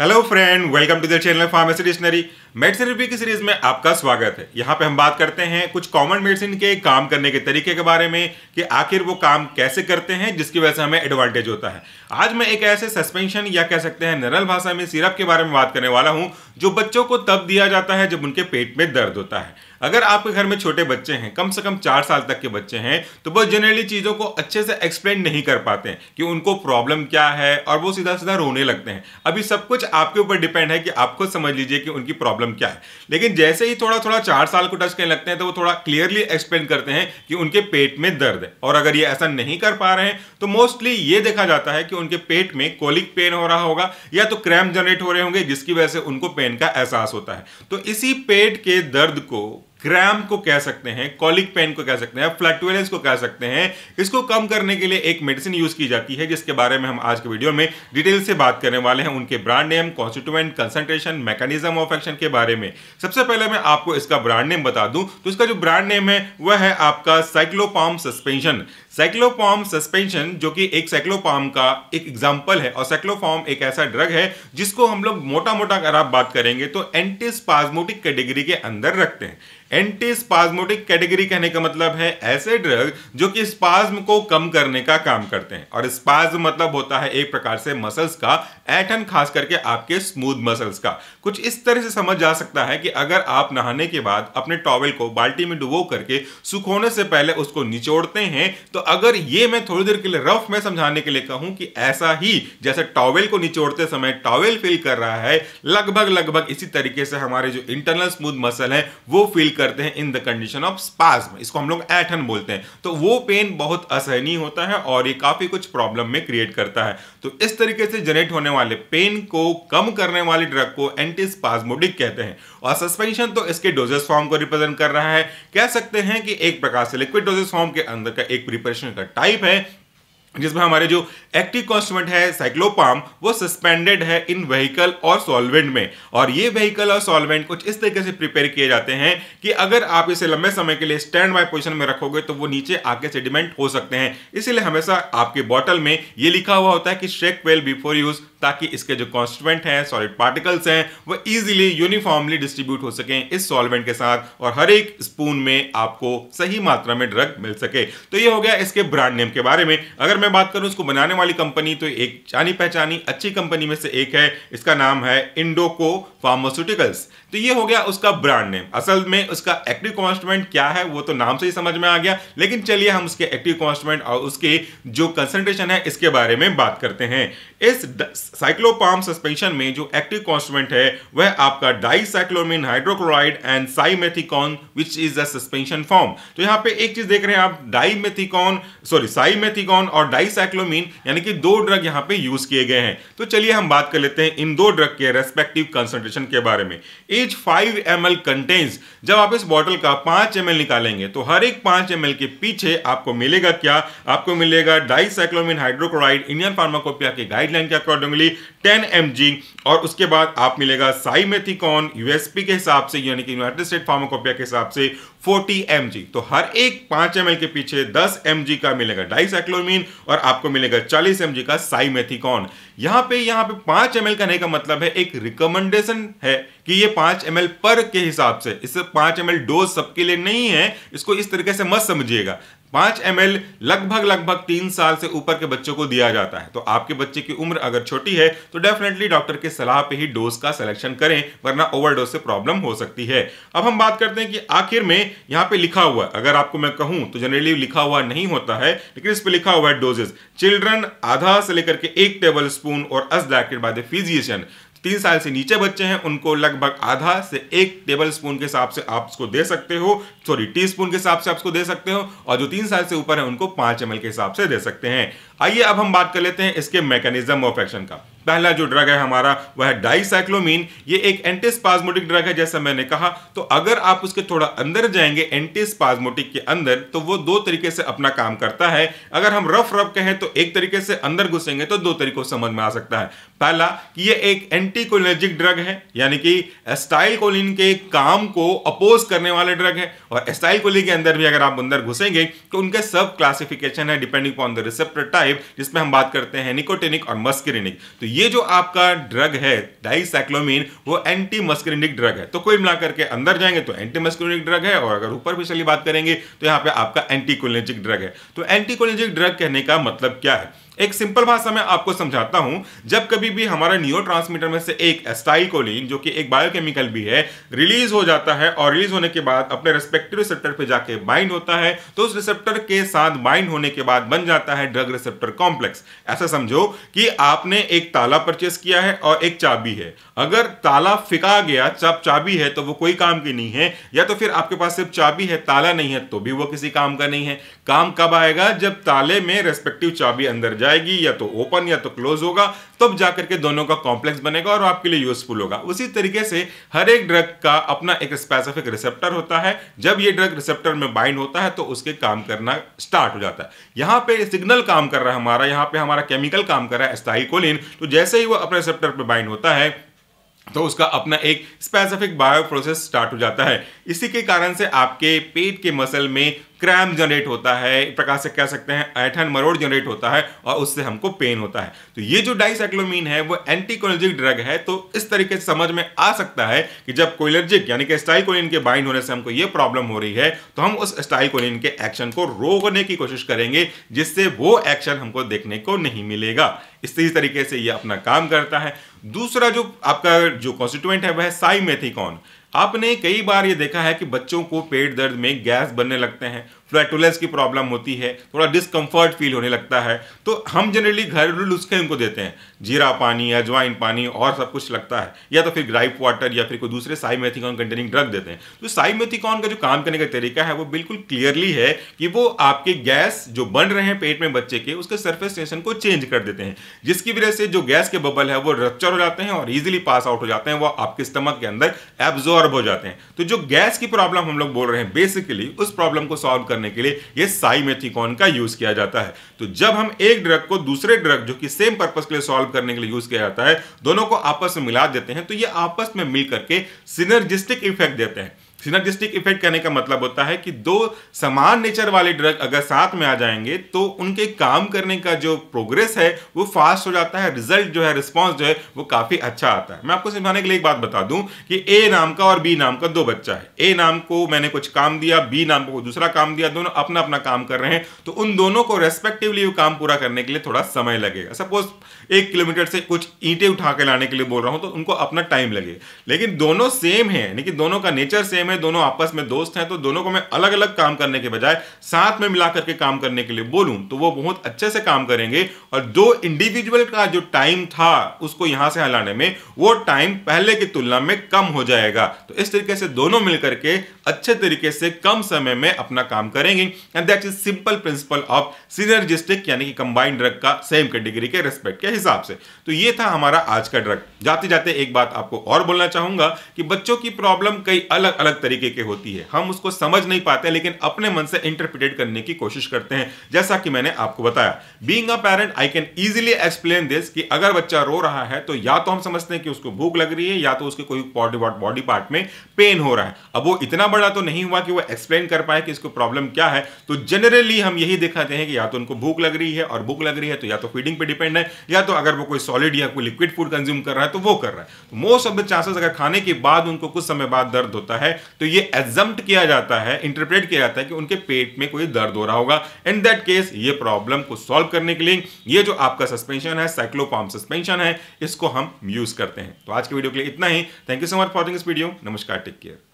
hello friend welcome to the channel pharmacy dictionary medicine review की series में आपका स्वागत है यहाँ पे हम बात करते हैं कुछ कॉमन मेडिसिन के काम करने के तरीके के बारे में कि आखिर वो काम कैसे करते हैं जिसकी वजह से हमें एडवांटेज होता है आज मैं एक ऐसे सस्पेंशन या कह सकते हैं नरल भाषा में सिरप के बारे में बात करने वाला हूँ जो बच्चों को तब दिया जाता है जब उनके पेट में दर्द होता है अगर आपके घर में छोटे बच्चे हैं कम से कम चार साल तक के बच्चे हैं तो वो जनरली चीज़ों को अच्छे से एक्सप्लेन नहीं कर पाते हैं कि उनको प्रॉब्लम क्या है और वो सीधा सीधा रोने लगते हैं अभी सब कुछ आपके ऊपर डिपेंड है कि आप खुद समझ लीजिए कि उनकी प्रॉब्लम क्या है लेकिन जैसे ही थोड़ा थोड़ा चार साल को टच करने लगते हैं तो वो थोड़ा क्लियरली एक्सप्लेन करते हैं कि उनके पेट में दर्द है और अगर ये ऐसा नहीं कर पा रहे हैं तो मोस्टली ये देखा जाता है कि उनके पेट में कोलिक पेन हो रहा होगा या तो क्रैम्प जनरेट हो रहे होंगे जिसकी वजह से उनको पेन का एहसास होता है तो इसी पेट के दर्द को क्रैम को कह सकते हैं कॉलिक पेन को कह सकते हैं फ्लैक्टुएलेंस को कह सकते हैं इसको कम करने के लिए एक मेडिसिन यूज की जाती है जिसके बारे में हम आज के वीडियो में डिटेल से बात करने वाले हैं उनके brand name constituent concentration mechanism of action के बारे में सबसे पहले मैं आपको इसका ब्रांड नेम बता दूं तो इसका जो ब्रांड नेम है वह है आपका साइक्लोपाम सस्पेंशन साइक्लोफॉर्म सस्पेंशन जो कि एक साइक्लोफॉर्म का एक एग्जाम्पल है और साइक्लोफॉर्म एक ऐसा ड्रग है जिसको हम लोग मोटा मोटा अगर आप बात करेंगे तो एंटीस्पाजमोटिक कैटेगरी के अंदर रखते हैं एंटी स्पाजमोटिक कैटेगरी कहने का मतलब है ऐसे ड्रग जो कि स्पाज्म को कम करने का काम करते हैं और स्पाज्म मतलब होता है एक प्रकार से मसल्स का एटन खास करके आपके स्मूथ मसल्स का कुछ इस तरह से समझ जा सकता है कि अगर आप नहाने के बाद अपने टॉवल को बाल्टी में डुबो करके सुखोने से पहले उसको निचोड़ते हैं तो अगर ये मैं थोड़ी देर के लिए रफ में समझाने के लिए कहूं कि ऐसा ही जैसे टॉवेल को निचोड़ते समय टॉवेल फील कर रहा है लगभग लगभग इसी तरीके से हमारे जो इंटरनल स्मूथ मसल हैं वो फील करते हैं in the condition of spasm इसको हम लोग ऐठन बोलते हैं तो वो पेन बहुत असहनीय होता है और ये काफी कुछ प्रॉब्लम में क्रिएट करता है तो इस तरीके से जनरेट होने वाले पेन को कम करने वाले ड्रग को एंटी स्पाजमोडिक कहते हैं और सस्पेंशन तो इसके डोजेस फॉर्म को रिप्रेजेंट कर रहा है कह सकते हैं कि एक प्रकार से लिक्विड डोजेस फॉर्म के अंदर का एक प्रिपरेशन क्वेश्चन का टाइप है जिसमें हमारे जो एक्टिव कॉन्स्टूमेंट है साइक्लोपाम वो सस्पेंडेड है इन व्हीकल और सॉल्वेंट में और ये व्हीकल और सॉल्वेंट कुछ इस तरीके से प्रिपेयर किए जाते हैं कि अगर आप इसे लंबे समय के लिए स्टैंड बाय पोजिशन में रखोगे तो वो नीचे आके सेडिमेंट हो सकते हैं इसीलिए हमेशा आपके बॉटल में ये लिखा हुआ होता है कि शेक वेल बिफोर यूज ताकि इसके जो कॉन्स्टूमेंट हैं सॉलिड पार्टिकल्स हैं वो ईजिली यूनिफॉर्मली डिस्ट्रीब्यूट हो सकें इस सॉल्वेंट के साथ और हर एक स्पून में आपको सही मात्रा में ड्रग मिल सके तो ये हो गया इसके ब्रांड नेम के बारे में अगर मैं बात करूं इसको बनाने वाली कंपनी तो एक जानी पहचानी अच्छी कंपनी में से एक है इसका नाम है इंडोको फार्मास्यूटिकल्स तो ये हो गया उसका ब्रांड नेम असल में उसका एक्टिव कॉन्स्टमेंट क्या है वो तो नाम से ही समझ में आ गया लेकिन चलिए हम उसके एक्टिव कॉन्स्टमेंट और उसके जो कंसेंट्रेशन है इसके बारे में बात करते हैं इस साइक्लोपाम सस्पेंशन में जो एक्टिव कॉन्स्टमेंट है वह आपका dicyclomine hydrochloride and simethicone which is a suspension form तो यहाँ पे एक चीज देख रहे हैं आप डाइमेथिकॉन सॉरी साइमेथिकॉन और डाइसाइक्लोमीन यानी कि दो ड्रग यहाँ पे यूज किए गए हैं तो चलिए हम बात कर लेते हैं इन दो ड्रग के रेस्पेक्टिव कंसंट्रेशन के बारे में each five M L contains जब आप इस बॉटल का पांच एम निकालेंगे तो हर एक पांच एम के पीछे आपको मिलेगा क्या आपको मिलेगा डाइसाइक्लोमीन हाइड्रोक्लोराइड इंडियन फार्माकोपिया के गाइडलाइन के अकॉर्डिंगली टेन एम और उसके बाद आप मिलेगा साइमेथिकॉन यूएसपी के हिसाब से यानी कि यूनाइटेड स्टेट फार्माकोपिया के हिसाब से 40 एम तो हर एक 5 एम के पीछे 10 एम का मिलेगा डाइसाइक्लोमीन और आपको मिलेगा 40 एम का साइमेथिकॉन यहां पे यहां पे 5 एम कहने का मतलब है एक रिकमेंडेशन है कि ये 5 एम पर के हिसाब से इससे 5 एम डोज सबके लिए नहीं है इसको इस तरीके से मत समझिएगा पांच एम लगभग लगभग तीन साल से ऊपर के बच्चों को दिया जाता है तो आपके बच्चे की उम्र अगर छोटी है तो डेफिनेटली डॉक्टर के सलाह पे ही डोज का सिलेक्शन करें वरना ओवरडोज से प्रॉब्लम हो सकती है अब हम बात करते हैं कि आखिर में यहाँ पे लिखा हुआ है अगर आपको मैं कहूं तो जनरली लिखा हुआ नहीं होता है लेकिन इस पर लिखा हुआ है डोजेज चिल्ड्रन आधा से लेकर के एक टेबल स्पून और as directed by the physician तीन साल से नीचे बच्चे हैं उनको लगभग आधा से एक टेबल स्पून के हिसाब से आप उसको दे सकते हो सॉरी टी स्पून के हिसाब से आप उसको दे सकते हो और जो तीन साल से ऊपर है उनको पांच एम के हिसाब से दे सकते हैं आइए अब हम बात कर लेते हैं इसके मैकेनिज्म ऑफ एक्शन का पहला जो ड्रग है हमारा वह है डाइसाइक्लोमीन ये एक एंटीस्पाजमोटिक ड्रग है जैसा मैंने कहा तो अगर आप उसके थोड़ा अंदर जाएंगे एंटीस्पाजमोटिक के अंदर तो वो दो तरीके से अपना काम करता है अगर हम रफ रफ कहें तो एक तरीके से अंदर घुसेंगे तो दो तरीकों समझ में आ सकता है पहला कि ये एक एंटीकोलर्जिक ड्रग है यानी कि एस्टाइलकोलिन के काम को अपोज करने वाले ड्रग है और एस्टाइलकोलिन के अंदर भी अगर आप अंदर घुसेंगे तो उनके सब क्लासिफिकेशन है depending on the receptor type जिसमें हम बात करते हैं निकोटेनिक और मस्किनिक तो ये जो आपका ड्रग है डाइसाइक्लोमिन वो एंटी मस्क्रिनिक ड्रग है तो कोई मिलाकर के अंदर जाएंगे तो एंटी मस्क्रिनिक ड्रग है और अगर ऊपर भी चली बात करेंगे तो यहाँ पे आपका एंटीकोलेजिक ड्रग है तो एंटीकोलेजिक ड्रग कहने का मतलब क्या है एक सिंपल भाषा में आपको समझाता हूं जब कभी भी हमारा न्यूरो ट्रांसमीटर में से एक कोलिन जो कि एक बायोकेमिकल भी है रिलीज हो जाता है और रिलीज होने के बाद अपने रेस्पेक्टिव रिसेप्टर पे जाके बाइंड होता है तो उस रिसेप्टर के साथ बाइंड होने के बाद बन जाता है ड्रग रिसेप्टर कॉम्प्लेक्स ऐसा समझो कि आपने एक ताला परचेस किया है और एक चाबी है अगर ताला फिका गया जब चाबी है तो वो कोई काम की नहीं है या तो फिर आपके पास सिर्फ चाबी है ताला नहीं है तो भी वो किसी काम का नहीं है काम कब आएगा जब ताले में रेस्पेक्टिव चाबी अंदर जाएगी या तो ओपन या तो क्लोज होगा तब जाकर के दोनों का कॉम्प्लेक्स बनेगा और आपके लिए यूजफुल होगा उसी तरीके से हर एक ड्रग का अपना एक स्पेसिफिक रिसेप्टर होता है जब ये ड्रग रिसेप्टर में बाइंड होता है तो उसके काम करना स्टार्ट हो जाता है यहाँ पे सिग्नल काम कर रहा है हमारा यहाँ पे हमारा केमिकल काम कर रहा है स्थाईकोलिन तो जैसे ही वो अपने रिसेप्टर पर बाइंड होता है तो उसका अपना एक स्पेसिफिक बायो प्रोसेस स्टार्ट हो जाता है इसी के कारण से आपके पेट के मसल में क्रैम जनरेट होता है एक प्रकार से कह सकते हैं ऐठन मरोड़ जनरेट होता है और उससे हमको पेन होता है तो ये जो डाइसाइक्लोमीन है वो एंटीकोलर्जिक ड्रग है तो इस तरीके से समझ में आ सकता है कि जब कोलर्जिक यानी कि स्टाइकोलिन के बाइंड होने से हमको ये प्रॉब्लम हो रही है तो हम उस स्टाइकोलिन के एक्शन को रोकने की कोशिश करेंगे जिससे वो एक्शन हमको देखने को नहीं मिलेगा इसी तरीके से ये अपना काम करता है दूसरा जो आपका जो कॉन्स्टिट्यूएंट है वह साइमेथिकॉन आपने कई बार ये देखा है कि बच्चों को पेट दर्द में गैस बनने लगते हैं फ्लैटुलेंस की प्रॉब्लम होती है थोड़ा डिसकंफर्ट फील होने लगता है तो हम जनरली घरेलू नुस्खे उनको देते हैं जीरा पानी अजवाइन पानी और सब कुछ लगता है या तो फिर ग्राइप वाटर या फिर कोई दूसरे मेथिकॉन कंटेनिंग ड्रग देते हैं तो मेथिकॉन का जो काम करने का तरीका है वो बिल्कुल क्लियरली है कि वो आपके गैस जो बन रहे हैं पेट में बच्चे के उसके सर्फेस टेंशन को चेंज कर देते हैं जिसकी वजह से जो गैस के बबल है वो रक्चर हो जाते हैं और इजिली पास आउट हो जाते हैं वो आपके स्टमक के अंदर एब्जॉर्ब हो जाते हैं तो जो गैस की प्रॉब्लम हम लोग बोल रहे हैं बेसिकली उस प्रॉब्लम को सॉल्व करने करने के लिए ये साइमेथिकॉन का यूज किया जाता है तो जब हम एक ड्रग को दूसरे ड्रग जो कि सेम पर्पज के लिए सॉल्व करने के लिए यूज किया जाता है दोनों को आपस में मिला देते हैं तो ये आपस में मिल करके सिनर्जिस्टिक इफेक्ट देते हैं सिनर्जिस्टिक इफेक्ट करने का मतलब होता है कि दो समान नेचर वाले ड्रग अगर साथ में आ जाएंगे तो उनके काम करने का जो प्रोग्रेस है वो फास्ट हो जाता है रिजल्ट जो है रिस्पॉन्स जो है वो काफ़ी अच्छा आता है मैं आपको समझाने के लिए एक बात बता दूं कि ए नाम का और बी नाम का दो बच्चा है ए नाम को मैंने कुछ काम दिया बी नाम को दूसरा काम दिया दोनों अपना अपना काम कर रहे हैं तो उन दोनों को रेस्पेक्टिवली वो काम पूरा करने के लिए थोड़ा समय लगेगा सपोज एक किलोमीटर से कुछ ईटे उठा के लाने के लिए बोल रहा हूँ तो उनको अपना टाइम लगेगा लेकिन दोनों सेम है यानी कि दोनों का नेचर सेम है में दोनों आपस में दोस्त हैं तो दोनों को मैं अलग अलग काम करने के बजाय साथ में मिला करके काम करने के लिए बोलूं तो वो बहुत अच्छे से काम करेंगे और दो इंडिविजुअल का जो टाइम था उसको यहां से हलाने में वो टाइम पहले की तुलना में कम हो जाएगा तो इस तरीके से दोनों मिलकर के अच्छे तरीके से कम समय में अपना काम करेंगे and that is simple principle of synergistic यानी कि कंबाइंड ड्रग का सेम कैटेगरी के रेस्पेक्ट के हिसाब से तो ये था हमारा आज का ड्रग जाते जाते एक बात आपको और बोलना चाहूंगा कि बच्चों की प्रॉब्लम कई अलग अलग तरीके के होती है हम उसको समझ नहीं पाते लेकिन अपने मन से इंटरप्रिटेट करने की कोशिश करते हैं जैसा कि मैंने आपको बताया being a parent I can easily explain this कि अगर बच्चा रो रहा है तो या तो हम समझते हैं कि उसको भूख लग रही है या तो उसके कोई बॉडी पार्ट में पेन हो रहा है अब वो इतना बड़ा तो नहीं हुआ कि वो एक्सप्लेन कर पाए कि इसको प्रॉब्लम क्या है तो जनरली हम यही दिखाते हैं कि या तो उनको भूख लग रही है और भूख लग रही है तो या तो फीडिंग पे डिपेंड है या तो अगर वो कोई सॉलिड या कोई लिक्विड फूड कंज्यूम कर रहा है तो वो कर रहा है तो मोस्ट ऑफ द चांसेस अगर खाने के बाद उनको कुछ समय बाद दर्द होता है तो ये एग्जम्प्ट किया जाता है इंटरप्रेट किया जाता है कि उनके पेट में कोई दर्द हो रहा होगा इन दैट केस ये प्रॉब्लम को सॉल्व करने के लिए ये जो आपका सस्पेंशन है साइक्लोपॉम सस्पेंशन है इसको हम यूज करते हैं तो आज के वीडियो के लिए इतना ही thank you so much for watching इस वीडियो नमस्कार टेक केयर